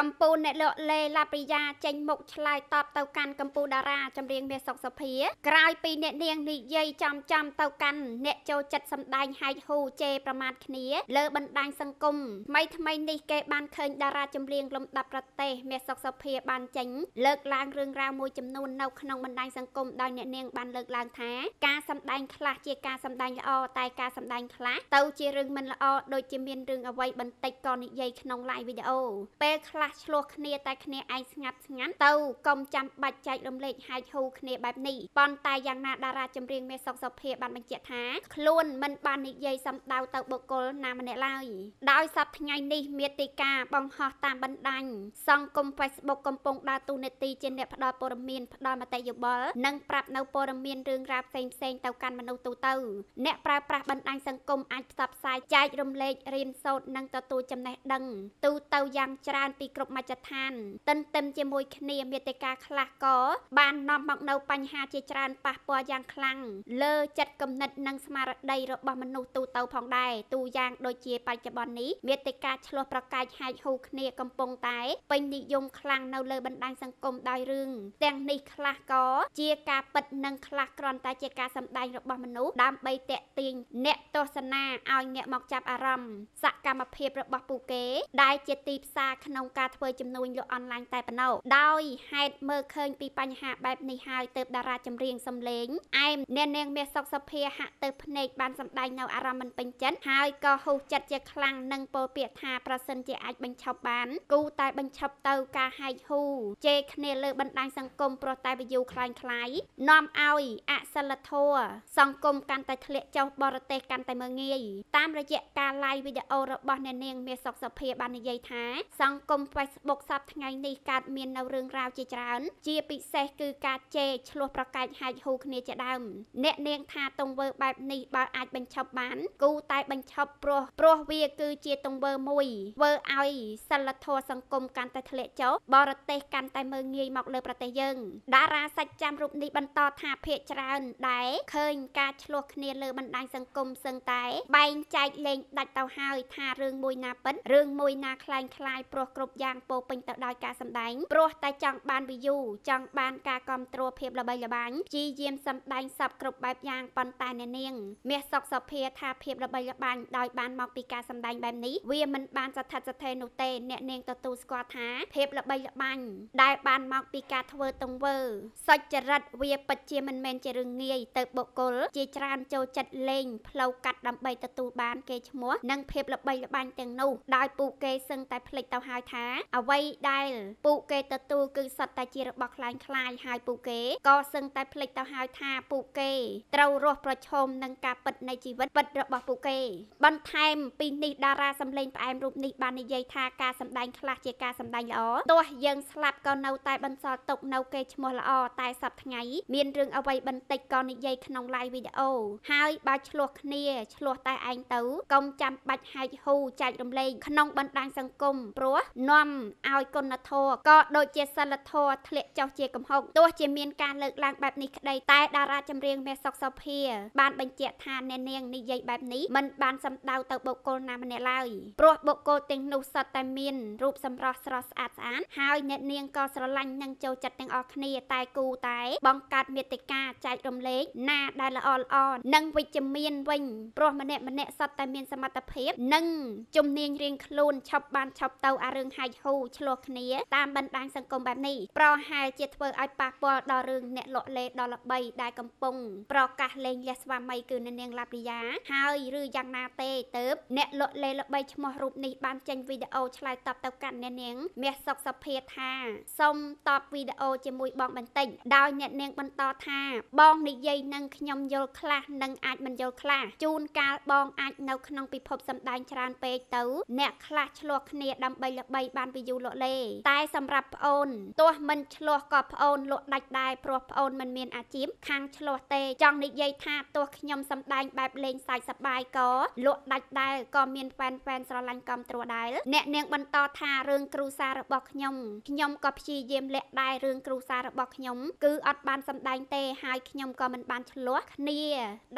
កម្ពុជាអ្នកលកលេឡាប្រិយាចេញមុខឆ្លើយតបទៅកាន់កម្ពុជាតារាចម្រៀងមាសសុកសុភាក្រោយពីអ្នកនាងនិយាយចំចំទៅកាន់អ្នកចូលចិត្តសម្ដែងហែកហ៊ូជេរប្រមាថគ្នាលើបណ្ដាញសង្គមថ្មីថ្មីនេះគេបានឃើញតារាចម្រៀងលំដាប់ប្រទេសមាសសុកសុភាបានចេញលើកឡើងរឿងរ៉ាវមួយចំនួននៅក្នុងបណ្ដាញសង្គមដោយអ្នកនាងបានលើកឡើងថាការសម្ដែងខ្លះជាការសម្ដែងល្អតែការសម្ដែងខ្លះទៅជារឿងមិនល្អដូចជាមានរឿងអ្វីបន្តិចក៏និយាយក្នុង live video ពេលខ្លះះឆ្លោះគ្នាតែគ្នាឯងស្ងាត់ស្ងាត់ទៅកុំចាំបាច់ចែករំលែកហែកហូរគ្នាបែបនេះប៉ុន្តែយ៉ាងណាតារាចម្រៀងមេសុកសុភាបានបញ្ជាក់ថាខ្លួនមិនបាននិយាយសំដៅទៅបុគ្គលណាម្នាក់ឡើយដោយសប្តាហ៍ថ្ងៃនេះមេតិការបង្ហោះតាមបណ្ដាញសង្គម Facebook កំពុងដើរតួនាទីជាអ្នកផ្ដល់ព័ត៌មានផ្ដល់មតិយោបល់និងប្រាប់នៅព័ត៌មានរឿងរ៉ាវផ្សេងផ្សេងទៅកាន់មនុស្សទូទៅ អ្នកប្រើប្រាស់បណ្ដាញសង្គមអាចផ្សព្វផ្សាយចែករំលែករៀនសូត្រនិងទទួលចំណេះដឹង ទូទៅយ៉ាងច្រើនពីគ្រប់មជ្ឈដ្ឋានទន្ទឹមជាមួយគ្នាមេតិការខ្លះក៏បាននាំមកនៅបញ្ហាជាច្រើនប៉ះពាល់យ៉ាងខ្លាំងលើចិត្តគំនិតនិងស្មារតីរបស់មនុស្សទូទៅផងដែរទូយ៉ាងដូចជាបច្ចុប្បន្ននេះមេតិការឆ្លោះប្រកែកហែកហូរគ្នាកំពុងតែពេញនិយមខ្លាំងនៅលើ បណ្ដាញសង្គមដោយរឿងទាំងនេះខ្លះក៏ជាការពិតនិងខ្លះគ្រាន់តែជាការសម្ដែងរបស់មនុស្សដើម្បីតាក់ទាញអ្នកទស្សនាឲ្យងាកមកចាប់អារម្មណ៍សកម្មភាពរបស់ពួកគេ ដែលជាទីផ្សារក្នុងការធ្វើជំនួញលក់អនឡាញតែប៉ុណ្ណោះដោយហេតុមើលឃើញពីបញ្ហាបែបនេះហើយទើបតារាចម្រៀងសំលេងអែមអ្នកនាង មាសសុកសុភាហាក់ទៅភ្នែកបានសម្ដែងនៅអារម្មណ៍មិនពេញចិត្តហើយក៏ហ៊ូសចិត្តជាខ្លាំងនិងពោលពាក្យថាប្រសិនជាអាចបញ្ឈប់បាន គូតែបញ្ឈប់ទៅការហែកហ៊ូជេរគ្នាលើបណ្ដាញសង្គមព្រោះតែវិយូខ្លាំងខ្លាយនាំឲ្យអសិលធម៌សង្គមកាន់តែធ្លាក់ចុះបរទេសកាន់តែមើងងាយតាមរយៈការ live វីដេអូរបស់អ្នកនាង មាសសុកសុភា បាននិយាយថាសង្គម Facebook សប្ថ្ងៃនេះកើតមាននៅរឿងរ៉ាវជាច្រើន ជាពិសេស គឺការជេរឈ្លោះប្រកែកហែកហូរគ្នាជាដើមអ្នកនាងថាទង្វើបែបនេះបើអាចបញ្ឈប់បាន គូតែបញ្ឈប់ព្រោះព្រោះវាគឺជាទង្វើមួយធ្វើឲ្យសិលធម៌សង្គមកាន់តែធ្លាក់ចុះបរទេសកាន់តែមើងងាយមកលើប្រទេសយើងតារាសាច់ចាំរូបនេះបន្តថាភាកច្រើន ដែរឃើញការឈ្លោះគ្នាលើបណ្ដាញសង្គមសឹងតែបែងចែកលេងដាច់ទៅហើយថារឿងមួយណាប៉ិនរឿងមួយណាคล้ายคล้ายព្រោះគ្រប់យ៉ាងពោពេញទៅដោយការសម្ដែងព្រោះតែចង់បាន view ចង់បានការគ្រប់គ្រងភាពល្បីល្បាញជីយាមសម្ដែងសពគ្រប់បែបយ៉ាងប៉ុន្តែអ្នកនាងមាសសុកសុភាថាភាពល្បីល្បាញដោយបានមកពីការសម្ដែងបែបនេះវាមិនបានស្ថិតស្ថេរនោះទេអ្នកនាងទទួលស្គាល់ថា ភាពល្បីល្បាញដែលបានមកពីការធ្វើទង្វើ សុចរិតវាពិតជាមិនមែនជារឿងងាយទៅបុគ្គលជាច្រើនចូលចិត្តលេងផ្លូវកាត់ដើម្បីទទួលបានគេឈ្មោះនិងភាពល្បីល្បាញទាំងនោះដោយពួកគេសឹងតែភ្លេចទៅហើយថាថាអ្វីដែល ពួកគេទទួលគឺសត្វតែជារបស់ខ្លាញ់ខ្លាយហើយពួកគេក៏សឹងតែភ្លេចទៅហើយថាពួកគេត្រូវរស់ប្រឈមនឹងការពិតនៃជីវិតពិតរបស់ពួកគេ បន្ថែមពីនេះតារាសម្លេងផ្អែមរូបនេះបាននិយាយថាការសម្ដែងខ្លះជាការសម្ដែងល្អទោះយើងស្លាប់ក៏នៅតែបន្សល់ទុកនៅគេឈ្មោះល្អតែសប្ថ្ងៃមានរឿងអ្វីបន្តិចក៏និយាយក្នុង live វីដេអូហើយបើឆ្លោះគ្នាឆ្លោះ តែឯងទៅកុំចាំបាច់ហែកហ៊ូចែករំលែកក្នុងបណ្ដាញសង្គមព្រោះនាំមឲ្យគុណធម៌ក៏ដូចជាសិលធម៌ធ្លាក់ចុះជាកំហុសទោះជាមានការលើកឡើងបែបនេះក្តីតែតារាចម្រៀងមាសសុកសុភាបានបញ្ជាក់ថាអ្នកនាងនិយាយបែបនេះមិនបានសំដៅទៅបុគ្គលណាម្នាក់ឡើយព្រោះបុគ្គលទាំងនោះសុទ្ធតែមានរូបសម្រស់ស្រស់ស្អាតស្អាតហើយអ្នកនាងក៏ស្រឡាញ់និងចូលចិត្តទាំងអស់គ្នាតែគូតែបង្កើតមេតិកាចែករំលែកណាដែលល្អល្អនិងវិជ្ជមានវិញព្រោះម្នាក់ម្នាក់សុទ្ធតែមានសមត្ថភាពនិងជំនាញរៀងខ្លួនឈប់បានឈប់ទៅអារឿងហៃចហ៊ូឆ្លោះគ្នាតាមបណ្ដាញសង្គមបែបនេះប្រហែលជាធ្វើឲ្យប៉ះពាល់ដល់រឿងអ្នក លក់លេដល់ល្បីដែលកំពុង ប្រកាសលែងលះស្វាមីគឺនាងឡាប្រីយ៉ាហើយឬយ៉ាងណាទេទៅអ្នកលក់លេល្បីឈ្មោះរូបនេះបាន ចេញវីដេអូឆ្លើយតបទៅកាន់អ្នកនាងមាសសុកសុភាថាសូមតបវីដេអូជាមួយបងបន្តិចដោយអ្នកនាងបន្តថាបងនិយាយនឹងខ្ញុំយល់ខ្លះនិងអាចមិនយល់ខ្លះជួនកាលបង អាចនៅក្នុងពិភពសម្ដែងច្រើនពេកទៅ អ្នកខ្លះឆ្លោះគ្នាដើម្បីល្បីបានពីយូរលក់លេ តែ សម្រាប់ប្អូនទោះមិនឆ្លោះក៏ប្អូន លក់ដាច់ដែរព្រោះប្អូនមិនមានអាជីពខាងឆ្លោះទេចង់និយាយថាទោះខ្ញុំសំដែង បែបលេងសាច់សបាយក៏លក់ដាច់ដែរក៏មានហ្វេនហ្វេនស្រឡាញ់គាំទ្រដែរអ្នកនាងបន្តថារឿងគ្រូសាររបស់ខ្ញុំខ្ញុំក៏ព្យាយាមលាក់ដែររឿងគ្រូសាររបស់ខ្ញុំ គឺ អត់បានសំដែងទេ ហើយខ្ញុំក៏មិនបានឆ្លោះគ្នា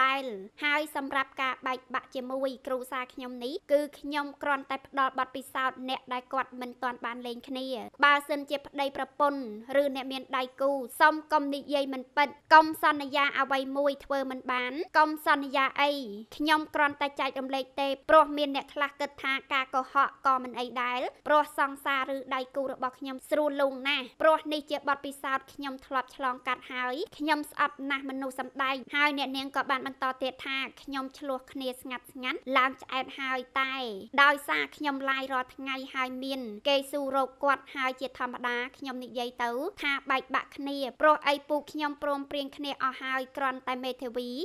ដែលហើយសម្រាប់ការបែកបាក់ជាមួយគ្រូសារខ្ញុំនេះគឺខ្ញុំគ្រាន់តែផ្ដល់បទពិសោធន៍អ្នកដែលគាត់មិនមិនទាន់បានលែងគ្នាបើសិនជាប្តីប្រពន្ធឬអ្នកមានដៃគូសូមកុំនិយាយមិនពិតកុំសន្យាអ្វីមួយធ្វើមិនបានកុំសន្យាអីខ្ញុំគ្រាន់តែចែករំលែកទេព្រោះមានអ្នកខ្លះគិតថាការកុហកក៏មិនអីដែរព្រោះសង្សារឬដៃគូរបស់ខ្ញុំស្រួលលងណាស់ព្រោះនេះជាបទពិសោធន៍ខ្ញុំធ្លាប់ឆ្លងកាត់ហើយខ្ញុំស្អប់ណាស់មនុស្សសម្ដែងហើយអ្នកនាងក៏បានបន្តទៀតថាខ្ញុំឆ្លោះគ្នាស្ងាត់ស្ងាត់ឡើងឆ្អែតហើយតែដោយសារខ្ញុំឡាយរាល់ថ្ងៃហើយមានគេស៊ូរោគគាត់ហើយជាធម្មតាខ្ញុំនិយាយទៅថាបែកបាក់គ្នាព្រោះអីពូខ្ញុំព្រមព្រៀងគ្នាអស់ហើយក្រន់តែមេធាវីឲ្យ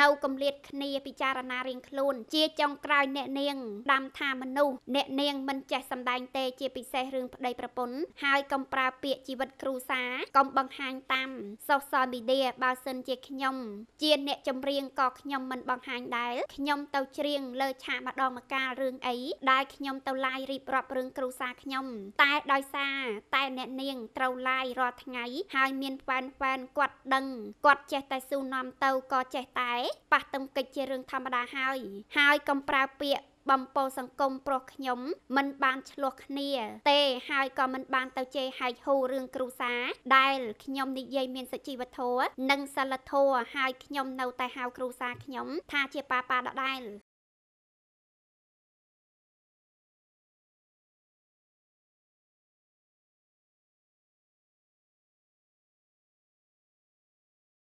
នៅកំលៀតគ្នាពិចារណារៀងខ្លួន ជាចុងក្រោយអ្នកនាងដាំថាមនុស្សអ្នកនាងមិនចេះសំដែង ទេជាពិសេសរឿងប្តីប្រពន្ធហើយកុំប្រើពាក្យជីវិតគ្រួសារកុំបង្ហាញតាម social media បើសិនជាខ្ញុំ ជា អ្នកចម្រៀងក៏ខ្ញុំមិនបង្ហាញដែរខ្ញុំទៅច្រៀងលើឆាកម្ដងម្កាលរឿងអីដែលខ្ញុំទៅឡាយរៀបរាប់រឿងគ្រួសារខ្ញុំ តែដោយសារ តែអ្នកនាងត្រូវឡាយរាល់ថ្ងៃ ហើយ មានវ៉ានវ៉ានគាត់ដឹងគាត់ចេះតែស៊ូនាំទៅក៏ចេះតែប៉ះទង្គិចជារឿងធម្មតាហើយហើយកំប្រើពាក្យបំពោសង្គមប្រុសខ្ញុំមិនបាន ឆ្លោះគ្នា ទេហើយក៏មិនបានទៅជេរហែកហូររឿងគ្រូសា ដែលខ្ញុំនិយាយមានសុជីវធម៌និងសិលធម៌ហើយខ្ញុំនៅតែហៅ គ្រូសាខ្ញុំ ថាជាប៉ាប៉ាដដែល